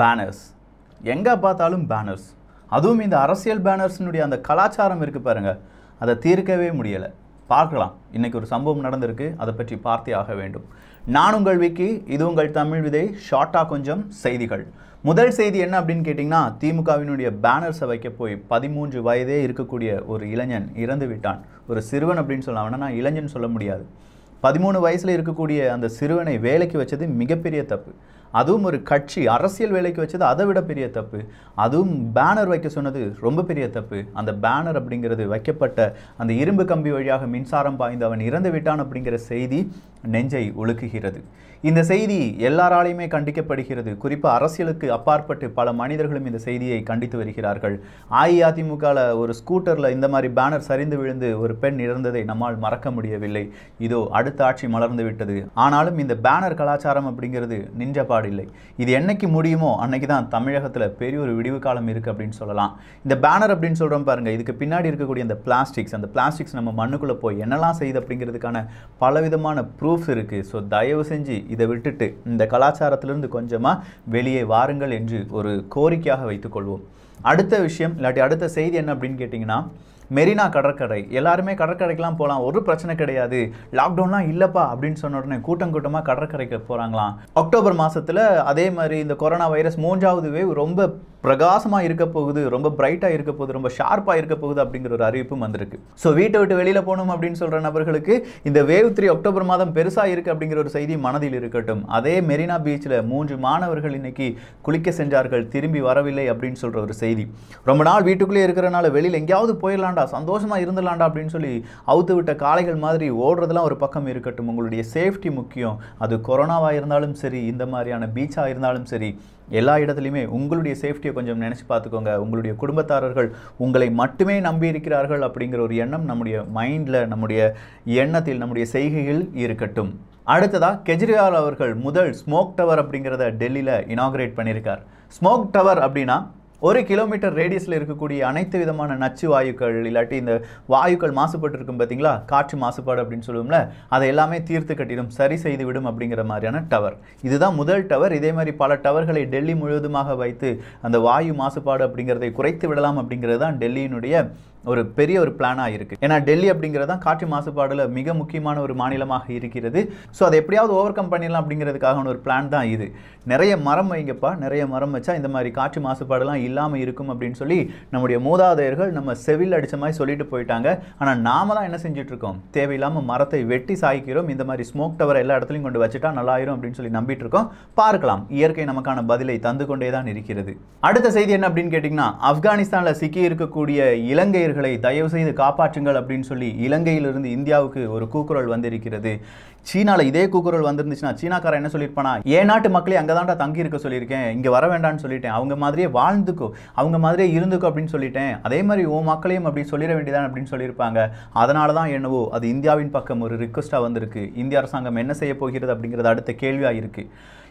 banners எங்கே பார்த்தாலும் banners அதுவும் இந்த அரசியல் பேனர்ஸினுடைய அந்த கலாச்சாரம் இருக்குது பாருங்கள் அதை தீர்க்கவே முடியலை பார்க்கலாம் இன்றைக்கி ஒரு சம்பவம் நடந்திருக்கு அதை பற்றி பார்த்தே ஆக வேண்டும் நான் உங்கள் விக்கி இது உங்கள் தமிழ் விதை ஷார்ட்டாக கொஞ்சம் செய்திகள் முதல் செய்தி என்ன அப்படின்னு கேட்டிங்கன்னா திமுகவினுடைய பேனர்ஸை வைக்க போய் பதிமூன்று வயதே இருக்கக்கூடிய ஒரு இளைஞன் இறந்து விட்டான் ஒரு சிறுவன் அப்படின்னு சொல்லலாம் நான் இளைஞன் சொல்ல முடியாது பதிமூணு வயசில் இருக்கக்கூடிய அந்த சிறுவனை வேலைக்கு வச்சது மிகப்பெரிய தப்பு அதுவும் ஒரு கட்சி அரசியல் வேலைக்கு வச்சது அதை விட பெரிய தப்பு அதுவும் பேனர் வைக்க சொன்னது ரொம்ப பெரிய தப்பு அந்த பேனர் அப்படிங்கிறது வைக்கப்பட்ட அந்த இரும்பு கம்பி வழியாக மின்சாரம் பாய்ந்து அவன் இறந்து விட்டான் அப்படிங்கிற செய்தி நெஞ்சை ஒழுக்குகிறது இந்த செய்தி எல்லாராலையுமே கண்டிக்கப்படுகிறது குறிப்பாக அரசியலுக்கு அப்பாற்பட்டு பல மனிதர்களும் இந்த செய்தியை கண்டித்து வருகிறார்கள் அஇஅதிமுகவில் ஒரு ஸ்கூட்டரில் இந்த மாதிரி பேனர் சரிந்து விழுந்து ஒரு பெண் இறந்ததை நம்மால் மறக்க முடியவில்லை இதோ அடுத்த ஆட்சி மலர்ந்து விட்டது ஆனாலும் இந்த பேனர் கலாச்சாரம் அப்படிங்கிறது நின்ற பாடில்லை இது என்னைக்கு முடியுமோ அன்னைக்கு தான் தமிழகத்தில் பெரிய ஒரு விடிவு காலம் இருக்குது அப்படின்னு சொல்லலாம் இந்த பேனர் அப்படின்னு சொல்கிறோம் பாருங்கள் இதுக்கு பின்னாடி இருக்கக்கூடிய அந்த பிளாஸ்டிக்ஸ் அந்த பிளாஸ்டிக்ஸ் நம்ம மண்ணுக்குள்ளே போய் என்னெல்லாம் செய்யுது அப்படிங்கிறதுக்கான பலவிதமான ப்ரூஃப் ப்ரூஃப்ஸ் இருக்குது ஸோ தயவு செஞ்சு இதை விட்டுட்டு இந்த கலாச்சாரத்திலிருந்து கொஞ்சமாக வெளியே வாருங்கள் என்று ஒரு கோரிக்கையாக வைத்துக்கொள்வோம் அடுத்த விஷயம் இல்லாட்டி அடுத்த செய்தி என்ன அப்படின்னு கேட்டிங்கன்னா மெரினா கடற்கரை எல்லாருமே கடற்கரைக்கெலாம் போகலாம் ஒரு பிரச்சனை கிடையாது லாக்டவுன்லாம் இல்லைப்பா அப்படின்னு சொன்ன உடனே கூட்டம் கூட்டமாக கடற்கரைக்கு போகிறாங்களாம் அக்டோபர் மாதத்தில் அதே மாதிரி இந்த கொரோனா வைரஸ் மூன்றாவது வேவ் ரொம்ப பிரகாசமாக இருக்க போகுது ரொம்ப பிரைட்டாக இருக்க போகுது ரொம்ப ஷார்ப்பாக இருக்க போகுது அப்படிங்கிற ஒரு அறிவிப்பும் வந்திருக்கு ஸோ வீட்டை விட்டு வெளியில் போகணும் அப்படின்னு சொல்கிற நபர்களுக்கு இந்த வேவ் த்ரீ அக்டோபர் மாதம் பெருசாக இருக்குது அப்படிங்கிற ஒரு செய்தி மனதில் இருக்கட்டும் அதே மெரினா பீச்சில் மூன்று மாணவர்கள் இன்னைக்கு குளிக்க சென்றார்கள் திரும்பி வரவில்லை அப்படின்னு சொல்கிற ஒரு செய்தி ரொம்ப நாள் வீட்டுக்குள்ளேயே இருக்கிறனால வெளியில் எங்கேயாவது போயிடலாண்டா சந்தோஷமாக இருந்துடலாண்டா அப்படின்னு சொல்லி அவுத்து விட்ட காளைகள் மாதிரி ஓடுறதுலாம் ஒரு பக்கம் இருக்கட்டும் உங்களுடைய சேஃப்டி முக்கியம் அது கொரோனாவாக இருந்தாலும் சரி இந்த மாதிரியான பீச்சாக இருந்தாலும் சரி எல்லா இடத்துலையுமே உங்களுடைய சேஃப்டியை கொஞ்சம் நினச்சி பார்த்துக்கோங்க உங்களுடைய குடும்பத்தாரர்கள் உங்களை மட்டுமே நம்பி இருக்கிறார்கள் அப்படிங்கிற ஒரு எண்ணம் நம்முடைய மைண்டில் நம்முடைய எண்ணத்தில் நம்முடைய செய்கையில் இருக்கட்டும் அடுத்ததாக கெஜ்ரிவால் அவர்கள் முதல் ஸ்மோக் டவர் அப்படிங்கிறத டெல்லியில் இனாகிரேட் பண்ணியிருக்கார் ஸ்மோக் டவர் அப்படின்னா ஒரு கிலோமீட்டர் ரேடியஸில் இருக்கக்கூடிய அனைத்து விதமான நச்சு வாயுக்கள் இல்லாட்டி இந்த வாயுக்கள் மாசுபட்டு இருக்கும் பார்த்தீங்களா காற்று மாசுபாடு அப்படின்னு சொல்லுவோம்ல அதை எல்லாமே தீர்த்து கட்டிடும் சரி செய்து விடும் அப்படிங்கிற மாதிரியான டவர் இதுதான் முதல் டவர் இதே மாதிரி பல டவர்களை டெல்லி முழுவதுமாக வைத்து அந்த வாயு மாசுபாடு அப்படிங்கிறதை குறைத்து விடலாம் அப்படிங்கிறது தான் டெல்லியினுடைய ஒரு பெரிய ஒரு பிளானாக இருக்குது ஏன்னா டெல்லி அப்படிங்கிறது தான் காற்று மாசுபாடில் மிக முக்கியமான ஒரு மாநிலமாக இருக்கிறது ஸோ அதை எப்படியாவது ஓவர் கம் பண்ணிடலாம் அப்படிங்கிறதுக்காக ஒரு பிளான் தான் இது நிறைய மரம் வைங்கப்பா நிறைய மரம் வச்சா இந்த மாதிரி காற்று மாசுபாடுலாம் இல்லாமல் இருக்கும் அப்படின்னு சொல்லி நம்முடைய மூதாதையர்கள் நம்ம செவில் அடித்த மாதிரி சொல்லிட்டு போயிட்டாங்க ஆனால் நாம தான் என்ன செஞ்சிட்ருக்கோம் தேவையில்லாமல் மரத்தை வெட்டி சாய்க்கிறோம் இந்த மாதிரி ஸ்மோக் டவர் எல்லா இடத்துலையும் கொண்டு வச்சுட்டா நல்லாயிரும் அப்படின்னு சொல்லி நம்பிட்டு இருக்கோம் பார்க்கலாம் இயற்கை நமக்கான பதிலை தந்து கொண்டே தான் இருக்கிறது அடுத்த செய்தி என்ன அப்படின்னு கேட்டிங்கன்னா ஆப்கானிஸ்தானில் சிக்கி இருக்கக்கூடிய இலங்கையர்கள் தமிழர்களை தயவு செய்து காப்பாற்றுங்கள் அப்படின்னு சொல்லி இலங்கையிலிருந்து இந்தியாவுக்கு ஒரு கூக்குரல் வந்திருக்கிறது சீனாவில் இதே கூக்குரல் வந்திருந்துச்சுன்னா சீனாக்காரன் என்ன சொல்லியிருப்பானா ஏ நாட்டு மக்களே அங்கே தான் தங்கி இருக்க சொல்லியிருக்கேன் இங்கே வர வேண்டாம்னு சொல்லிட்டேன் அவங்க மாதிரியே வாழ்ந்துக்கோ அவங்க மாதிரியே இருந்துக்கோ அப்படின்னு சொல்லிட்டேன் அதே மாதிரி ஓ மக்களையும் அப்படி சொல்லிட வேண்டியதான் அப்படின்னு சொல்லியிருப்பாங்க அதனால தான் என்னவோ அது இந்தியாவின் பக்கம் ஒரு ரிக்வஸ்ட்டாக வந்திருக்கு இந்திய அரசாங்கம் என்ன செய்ய போகிறது அப்படிங்கிறது அடுத்த கேள்வியாக இருக்குது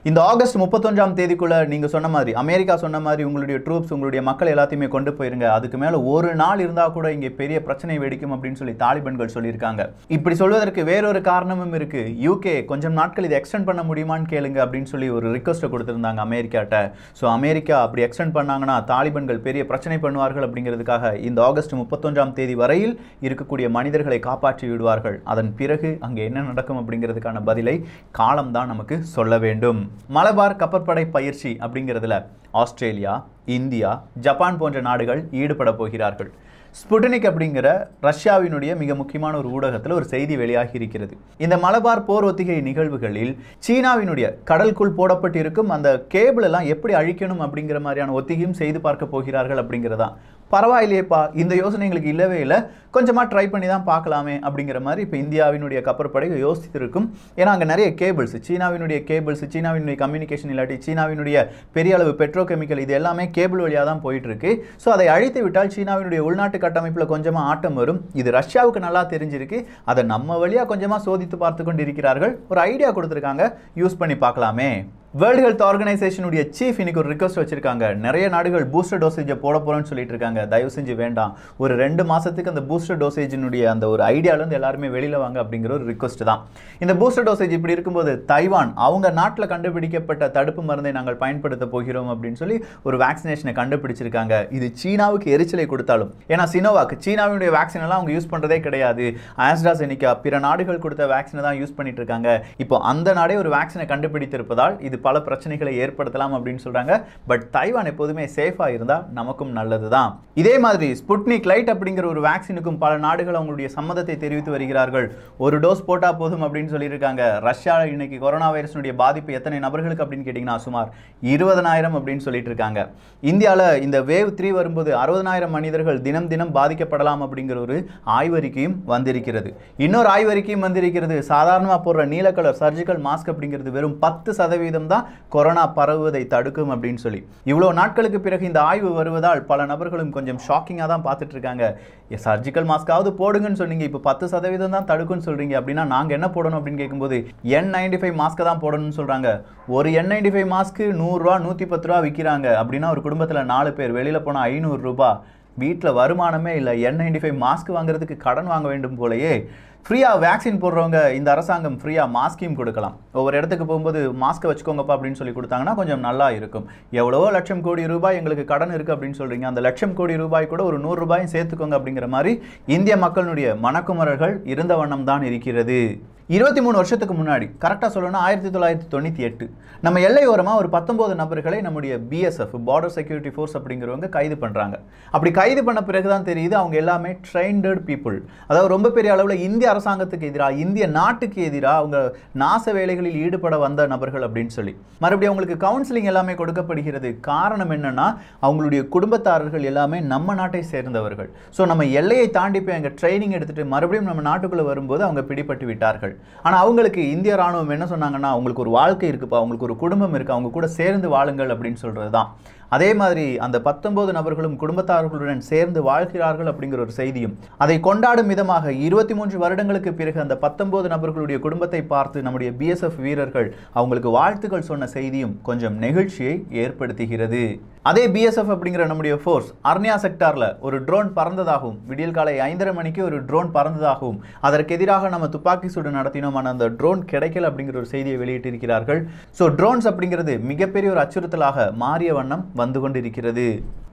இந்த ஆகஸ்ட் முப்பத்தொன்றாம் தேதிக்குள்ளே நீங்கள் சொன்ன மாதிரி அமெரிக்கா சொன்ன மாதிரி உங்களுடைய ட்ரூப்ஸ் உங்களுடைய மக்கள் எல்லாத்தையுமே கொண்டு போயிருங்க அதுக்கு மேலே ஒரு நாள் இருந்தால் கூட இங்கே பெரிய பிரச்சனை வெடிக்கும் அப்படின்னு சொல்லி தாலிபான்கள் சொல்லியிருக்காங்க இப்படி சொல்வதற்கு வேறொரு காரணமும் இருக்குது யூகே கொஞ்சம் நாட்கள் இதை எக்ஸ்டெண்ட் பண்ண முடியுமான்னு கேளுங்க அப்படின்னு சொல்லி ஒரு ரிக்வஸ்ட்டை கொடுத்துருந்தாங்க அமெரிக்காட்ட ஸோ அமெரிக்கா அப்படி எக்ஸ்டெண்ட் பண்ணாங்கன்னா தாலிபான்கள் பெரிய பிரச்சனை பண்ணுவார்கள் அப்படிங்கிறதுக்காக இந்த ஆகஸ்ட் முப்பத்தொன்றாம் தேதி வரையில் இருக்கக்கூடிய மனிதர்களை காப்பாற்றி விடுவார்கள் அதன் பிறகு அங்கே என்ன நடக்கும் அப்படிங்கிறதுக்கான பதிலை காலம்தான் நமக்கு சொல்ல வேண்டும் மலபார் கப்பற்படை பயிற்சி அப்படிங்கிறதுல ஆஸ்திரேலியா இந்தியா ஜப்பான் போன்ற நாடுகள் ஈடுபட போகிறார்கள் ஸ்புட்னிக் அப்படிங்கிற ரஷ்யாவினுடைய மிக முக்கியமான ஒரு ஊடகத்தில் ஒரு செய்தி வெளியாகி இருக்கிறது இந்த மலபார் போர் ஒத்திகை நிகழ்வுகளில் சீனாவினுடைய கடலுக்குள் போடப்பட்டிருக்கும் அந்த கேபிள் எல்லாம் எப்படி அழிக்கணும் அப்படிங்கிற மாதிரியான ஒத்திகையும் செய்து பார்க்க போகிறார்கள் அப்படிங்கிறதான் பரவாயில்லையேப்பா இந்த யோசனை எங்களுக்கு இல்லவே இல்லை கொஞ்சமாக ட்ரை பண்ணி தான் பார்க்கலாமே அப்படிங்கிற மாதிரி இப்போ இந்தியாவினுடைய கப்பற்படை இருக்கும் ஏன்னா அங்கே நிறைய கேபிள்ஸ் சீனாவினுடைய கேபிள்ஸ் சீனாவினுடைய கம்யூனிகேஷன் இல்லாட்டி சீனாவினுடைய பெரிய அளவு பெட்ரோகெமிக்கல் இது எல்லாமே கேபிள் வழியாக தான் போயிட்டுருக்கு ஸோ அதை அழித்து விட்டால் சீனாவினுடைய உள்நாட்டு கட்டமைப்பில் கொஞ்சமாக ஆட்டம் வரும் இது ரஷ்யாவுக்கு நல்லா தெரிஞ்சிருக்கு அதை நம்ம வழியாக கொஞ்சமாக சோதித்து பார்த்து கொண்டு இருக்கிறார்கள் ஒரு ஐடியா கொடுத்துருக்காங்க யூஸ் பண்ணி பார்க்கலாமே வேர்ல்டு ஹெல்த் ஆர்கனைசேஷனுடைய சீஃப் இன்னைக்கு ஒரு ரிக்வஸ்ட் வச்சிருக்காங்க நிறைய நாடுகள் பூஸ்டர் டோசேஜை போட போகிறோன்னு சொல்லிட்டு இருக்காங்க தயவு செஞ்சு வேண்டாம் ஒரு ரெண்டு மாதத்துக்கு அந்த பூஸ்டர் டோசேஜினுடைய அந்த ஒரு ஐடியாவிலேருந்து எல்லாருமே வெளியில் வாங்க அப்படிங்கிற ஒரு ரிக்வஸ்ட் தான் இந்த பூஸ்டர் டோசேஜ் இப்படி இருக்கும்போது தைவான் அவங்க நாட்டில் கண்டுபிடிக்கப்பட்ட தடுப்பு மருந்தை நாங்கள் பயன்படுத்த போகிறோம் அப்படின்னு சொல்லி ஒரு வேக்சினேஷனை கண்டுபிடிச்சிருக்காங்க இது சீனாவுக்கு எரிச்சலை கொடுத்தாலும் ஏன்னா சினோவாக் சீனாவினுடைய வேக்சின் எல்லாம் அவங்க யூஸ் பண்ணுறதே கிடையாது ஆஸ்ட்ராசெனிக்கா பிற நாடுகள் கொடுத்த வேக்சினை தான் யூஸ் பண்ணிட்டு இருக்காங்க இப்போ அந்த நாடே ஒரு வேக்சினை கண்டுபிடித்திருப்பதால் இது பல பிரச்சனைகளை ஏற்படுத்தலாம் அப்படின்னு சொல்கிறாங்க பட் தைவான் எப்போதுமே சேஃபாக இருந்தால் நமக்கும் நல்லது தான் இதே மாதிரி ஸ்புட்னிக் லைட் அப்படிங்கிற ஒரு வேக்சினுக்கும் பல நாடுகள் அவங்களுடைய சம்மதத்தை தெரிவித்து வருகிறார்கள் ஒரு டோஸ் போட்டால் போதும் அப்படின்னு சொல்லியிருக்காங்க ரஷ்யா இன்னைக்கு கொரோனா வைரஸினுடைய பாதிப்பு எத்தனை நபர்களுக்கு அப்படின்னு கேட்டிங்கன்னா சுமார் இருபதனாயிரம் அப்படின்னு சொல்லிட்டு இருக்காங்க இந்தியாவில் இந்த வேவ் த்ரீ வரும்போது அறுபதனாயிரம் மனிதர்கள் தினம் தினம் பாதிக்கப்படலாம் அப்படிங்கிற ஒரு ஆய்வறிக்கையும் வந்திருக்கிறது இன்னொரு ஆய்வறிக்கையும் வந்திருக்கிறது சாதாரணமாக போடுற நீல கலர் சர்ஜிக்கல் மாஸ்க் அப்படிங்கிறது வெறும் பத்து சதவீதம் தான் தான் கொரோனா பரவுவதை தடுக்கும் அப்படின்னு சொல்லி இவ்வளோ நாட்களுக்கு பிறகு இந்த ஆய்வு வருவதால் பல நபர்களும் கொஞ்சம் ஷாக்கிங்காக தான் பார்த்துட்டு இருக்காங்க சர்ஜிக்கல் மாஸ்க்காவது போடுங்கன்னு சொன்னீங்க இப்போ பத்து சதவீதம் தான் தடுக்குன்னு சொல்கிறீங்க அப்படின்னா நாங்கள் என்ன போடணும் அப்படின்னு கேட்கும்போது என் நைன்டி ஃபைவ் மாஸ்க்கு தான் போடணும்னு சொல்கிறாங்க ஒரு என் நைன்டி ஃபைவ் மாஸ்க்கு நூறுரூவா நூற்றி பத்து ரூபா விற்கிறாங்க அப்படின்னா ஒரு குடும்பத்தில் நாலு பேர் வெளியில் போனால் ஐநூறுரூபா வீட்டில் வருமானமே இல்லை என் நைன்டி ஃபைவ் மாஸ்க் வாங்குறதுக்கு கடன் வாங்க வேண்டும் போலயே ஃப்ரீயாக வேக்சின் போடுறவங்க இந்த அரசாங்கம் ஃப்ரீயாக மாஸ்கையும் கொடுக்கலாம் ஒவ்வொரு இடத்துக்கு போகும்போது மாஸ்க்கை வச்சுக்கோங்கப்பா அப்படின்னு சொல்லி கொடுத்தாங்கன்னா கொஞ்சம் நல்லா இருக்கும் எவ்வளவோ லட்சம் கோடி ரூபாய் எங்களுக்கு கடன் இருக்குது அப்படின்னு சொல்கிறீங்க அந்த லட்சம் கோடி ரூபாய் கூட ஒரு நூறு ரூபாயும் சேர்த்துக்கோங்க அப்படிங்கிற மாதிரி இந்திய மக்களுடைய மணக்குமரர்கள் இருந்த வண்ணம் தான் இருக்கிறது இருபத்தி மூணு வருஷத்துக்கு முன்னாடி கரெக்டாக சொல்லணும்னா ஆயிரத்தி தொள்ளாயிரத்தி தொண்ணூற்றி எட்டு நம்ம எல்லையோரமாக ஒரு பத்தொம்போது நபர்களை நம்முடைய பிஎஸ்எஃப் பார்டர் செக்யூரிட்டி ஃபோர்ஸ் அப்படிங்கிறவங்க கைது பண்ணுறாங்க அப்படி கைது பண்ண பிறகு தான் தெரியுது அவங்க எல்லாமே ட்ரைண்டட் பீப்புள் அதாவது ரொம்ப பெரிய அளவில் இந்திய அரசாங்கத்துக்கு எதிராக இந்திய நாட்டுக்கு எதிராக அவங்க நாச வேலைகளில் ஈடுபட வந்த நபர்கள் அப்படின்னு சொல்லி மறுபடியும் அவங்களுக்கு கவுன்சிலிங் எல்லாமே கொடுக்கப்படுகிறது காரணம் என்னென்னா அவங்களுடைய குடும்பத்தாரர்கள் எல்லாமே நம்ம நாட்டை சேர்ந்தவர்கள் ஸோ நம்ம எல்லையை தாண்டி போய் அங்கே ட்ரைனிங் எடுத்துகிட்டு மறுபடியும் நம்ம நாட்டுக்குள்ளே வரும்போது அவங்க பிடிபட்டு விட்டார்கள் வீரர்கள் ஆனால் அவங்களுக்கு இந்திய ராணுவம் என்ன சொன்னாங்கன்னா அவங்களுக்கு ஒரு வாழ்க்கை இருக்குப்பா அவங்களுக்கு ஒரு குடும்பம் இருக்குது அவங்க கூட சேர்ந்து வாழுங்கள் அப்படின்னு சொல்கிறது தான் அதே மாதிரி அந்த பத்தொன்பது நபர்களும் குடும்பத்தார்களுடன் சேர்ந்து வாழ்கிறார்கள் அப்படிங்கிற ஒரு செய்தியும் அதை கொண்டாடும் விதமாக இருபத்தி மூன்று வருடங்களுக்கு பிறகு அந்த பத்தொன்பது நபர்களுடைய குடும்பத்தை பார்த்து நம்முடைய பிஎஸ்எஃப் வீரர்கள் அவங்களுக்கு வாழ்த்துக்கள் சொன்ன செய்தியும் கொஞ்சம் நெகிழ்ச்சியை ஏற்படுத்துகிறது அதே பிஎஸ்எஃப் அப்படிங்கிற நம்முடைய ஃபோர்ஸ் அர்னியா செக்டாரில் ஒரு ட்ரோன் பறந்ததாகவும் விடியல் காலை ஐந்தரை மணிக்கு ஒரு ட்ரோன் பறந்ததாகவும் அதற்கு எதிராக நம்ம துப்பாக்கி சூடு நடத்தினோம் ஆனால் அந்த ட்ரோன் கிடைக்கல அப்படிங்கிற ஒரு செய்தியை வெளியிட்டிருக்கிறார்கள் ஸோ ட்ரோன்ஸ் அப்படிங்கிறது மிகப்பெரிய ஒரு அச்சுறுத்தலாக மாறிய வண்ணம் வந்து கொண்டிருக்கிறது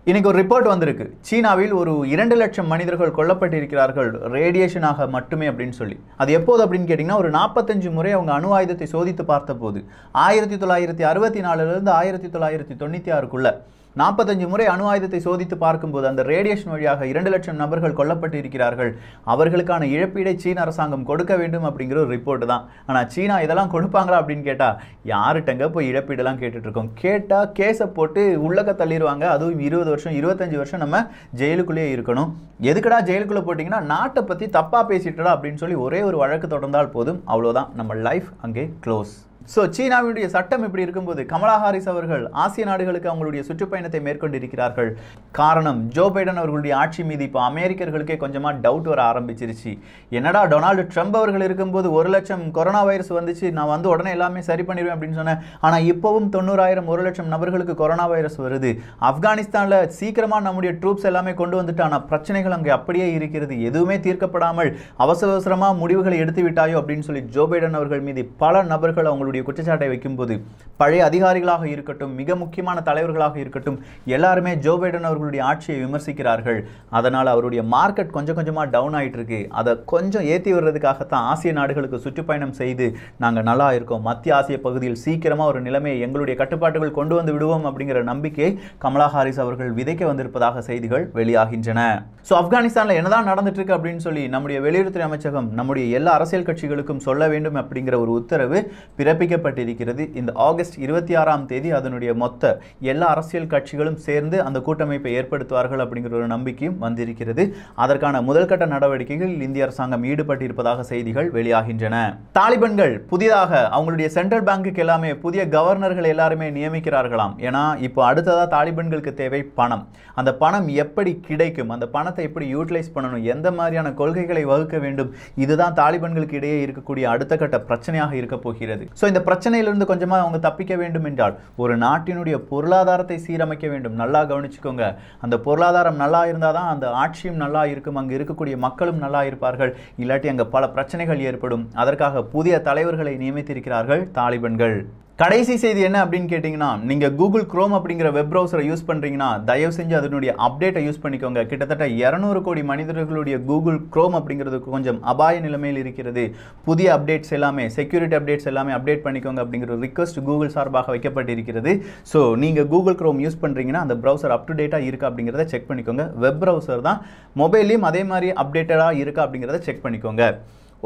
இன்றைக்கி ஒரு ரிப்போர்ட் வந்திருக்கு சீனாவில் ஒரு இரண்டு லட்சம் மனிதர்கள் கொல்லப்பட்டிருக்கிறார்கள் ரேடியேஷனாக மட்டுமே அப்படின்னு சொல்லி அது எப்போது அப்படின்னு கேட்டிங்கன்னா ஒரு நாற்பத்தஞ்சு முறை அவங்க அணு ஆயுதத்தை சோதித்து பார்த்தபோது ஆயிரத்தி தொள்ளாயிரத்தி அறுபத்தி நாலுலேருந்து ஆயிரத்தி தொள்ளாயிரத்தி தொண்ணூற்றி ஆறுக்குள்ளே நாற்பத்தஞ்சு முறை அணு ஆயுதத்தை சோதித்து பார்க்கும்போது அந்த ரேடியேஷன் வழியாக இரண்டு லட்சம் நபர்கள் கொல்லப்பட்டு இருக்கிறார்கள் அவர்களுக்கான இழப்பீடை சீன அரசாங்கம் கொடுக்க வேண்டும் அப்படிங்கிற ஒரு ரிப்போர்ட் தான் ஆனால் சீனா இதெல்லாம் கொடுப்பாங்களா அப்படின்னு கேட்டால் யாருட்டங்க போய் இழப்பீடெல்லாம் கேட்டுட்ருக்கோம் கேட்டால் கேஸை போட்டு உள்ளக்க தள்ளிடுவாங்க அதுவும் இருபது வருஷம் இருபத்தஞ்சி வருஷம் நம்ம ஜெயிலுக்குள்ளேயே இருக்கணும் எதுக்கடா ஜெயிலுக்குள்ளே போட்டிங்கன்னா நாட்டை பற்றி தப்பாக பேசிட்டடா அப்படின்னு சொல்லி ஒரே ஒரு வழக்கு தொடர்ந்தால் போதும் அவ்வளோதான் நம்ம லைஃப் அங்கே க்ளோஸ் ஸோ சீனாவினுடைய சட்டம் இப்படி இருக்கும்போது கமலா ஹாரிஸ் அவர்கள் ஆசிய நாடுகளுக்கு அவங்களுடைய சுற்றுப்பயணத்தை மேற்கொண்டிருக்கிறார்கள் காரணம் ஜோ பைடன் அவர்களுடைய ஆட்சி மீது இப்போ அமெரிக்கர்களுக்கே கொஞ்சமாக டவுட் வர ஆரம்பிச்சிருச்சு என்னடா டொனால்டு ட்ரம்ப் அவர்கள் இருக்கும்போது ஒரு லட்சம் கொரோனா வைரஸ் வந்துச்சு நான் வந்து உடனே எல்லாமே சரி பண்ணிடுவேன் அப்படின்னு சொன்னேன் ஆனால் இப்போவும் தொண்ணூறாயிரம் ஒரு லட்சம் நபர்களுக்கு கொரோனா வைரஸ் வருது ஆப்கானிஸ்தானில் சீக்கிரமாக நம்முடைய ட்ரூப்ஸ் எல்லாமே கொண்டு வந்துட்டு ஆனால் பிரச்சனைகள் அங்கே அப்படியே இருக்கிறது எதுவுமே தீர்க்கப்படாமல் அவசர அவசரமாக முடிவுகளை எடுத்து விட்டாயோ அப்படின்னு சொல்லி ஜோ பைடன் அவர்கள் மீது பல நபர்கள் அவங்களுடைய அவர்களுடைய குற்றச்சாட்டை வைக்கும்போது பழைய அதிகாரிகளாக இருக்கட்டும் மிக முக்கியமான தலைவர்களாக இருக்கட்டும் எல்லாருமே ஜோ பைடன் அவர்களுடைய ஆட்சியை விமர்சிக்கிறார்கள் அதனால் அவருடைய மார்க்கெட் கொஞ்சம் கொஞ்சமாக டவுன் ஆகிட்டு இருக்கு அதை கொஞ்சம் ஏற்றி வர்றதுக்காகத்தான் ஆசிய நாடுகளுக்கு சுற்றுப்பயணம் செய்து நாங்கள் நல்லா இருக்கோம் மத்திய ஆசிய பகுதியில் சீக்கிரமாக ஒரு நிலைமையை எங்களுடைய கட்டுப்பாட்டுகள் கொண்டு வந்து விடுவோம் அப்படிங்கிற நம்பிக்கை கமலா ஹாரிஸ் அவர்கள் விதைக்க வந்திருப்பதாக செய்திகள் வெளியாகின்றன ஸோ ஆப்கானிஸ்தானில் என்னதான் நடந்துட்டு இருக்கு அப்படின்னு சொல்லி நம்முடைய வெளியுறவுத்துறை அமைச்சகம் நம்முடைய எல்லா அரசியல் கட்சிகளுக்கும் சொல்ல வேண்டும் அப்படிங்கிற ஒரு உத்தரவு பிறப்பு பிறப்பிக்கப்பட்டிருக்கிறது இந்த ஆகஸ்ட் இருபத்தி ஆறாம் தேதி அதனுடைய மொத்த எல்லா அரசியல் கட்சிகளும் சேர்ந்து அந்த கூட்டமைப்பை ஏற்படுத்துவார்கள் அப்படிங்கிற ஒரு நம்பிக்கையும் வந்திருக்கிறது அதற்கான முதல்கட்ட நடவடிக்கைகள் இந்திய அரசாங்கம் ஈடுபட்டிருப்பதாக செய்திகள் வெளியாகின்றன தாலிபன்கள் புதிதாக அவங்களுடைய சென்ட்ரல் பேங்குக்கு எல்லாமே புதிய கவர்னர்கள் எல்லாருமே நியமிக்கிறார்களாம் ஏன்னா இப்போ அடுத்ததாக தாலிபன்களுக்கு தேவை பணம் அந்த பணம் எப்படி கிடைக்கும் அந்த பணத்தை எப்படி யூட்டிலைஸ் பண்ணணும் எந்த மாதிரியான கொள்கைகளை வகுக்க வேண்டும் இதுதான் தாலிபன்களுக்கு இடையே இருக்கக்கூடிய அடுத்த கட்ட பிரச்சனையாக இருக்க போகிறது ஸோ இந்த பிரச்சனையிலிருந்து கொஞ்சமாக அவங்க தப்பிக்க வேண்டும் என்றால் ஒரு நாட்டினுடைய பொருளாதாரத்தை சீரமைக்க வேண்டும் நல்லா கவனிச்சுக்கோங்க அந்த பொருளாதாரம் நல்லா இருந்தால் தான் அந்த ஆட்சியும் நல்லா இருக்கும் அங்கே இருக்கக்கூடிய மக்களும் நல்லா இருப்பார்கள் இல்லாட்டி அங்கே பல பிரச்சனைகள் ஏற்படும் அதற்காக புதிய தலைவர்களை நியமித்திருக்கிறார்கள் தாலிபன்கள் கடைசி செய்தி என்ன அப்படின்னு கேட்டிங்கன்னா நீங்கள் கூகுள் க்ரோம் அப்படிங்கிற வெப் ப்ரௌசரை யூஸ் பண்ணுறீங்கன்னா தயவு செஞ்சு அதனுடைய அப்டேட்டை யூஸ் பண்ணிக்கோங்க கிட்டத்தட்ட இரநூறு கோடி மனிதர்களுடைய கூகுள் க்ரோம் அப்படிங்கிறதுக்கு கொஞ்சம் அபாய நிலைமையில் இருக்கிறது புதிய அப்டேட்ஸ் எல்லாமே செக்யூரிட்டி அப்டேட்ஸ் எல்லாமே அப்டேட் பண்ணிக்கோங்க அப்படிங்கிற ரிக்வஸ்ட் கூகுள் சார்பாக வைக்கப்பட்டிருக்கிறது ஸோ நீங்கள் கூகுள் க்ரோம் யூஸ் பண்ணுறீங்கன்னா அந்த ப்ரௌசர் அப் டு டேட்டாக இருக்கா அப்படிங்கிறத செக் பண்ணிக்கோங்க வெப் ப்ரௌசர் தான் மொபைல்லையும் அதே மாதிரி அப்டேட்டடாக இருக்கா அப்படிங்கிறத செக் பண்ணிக்கோங்க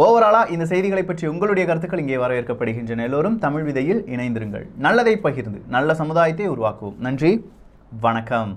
ஓவராலாக இந்த செய்திகளை பற்றி உங்களுடைய கருத்துக்கள் இங்கே வரவேற்கப்படுகின்றன எல்லோரும் தமிழ் விதையில் இணைந்திருங்கள் நல்லதை பகிர்ந்து நல்ல சமுதாயத்தை உருவாக்குவோம் நன்றி வணக்கம்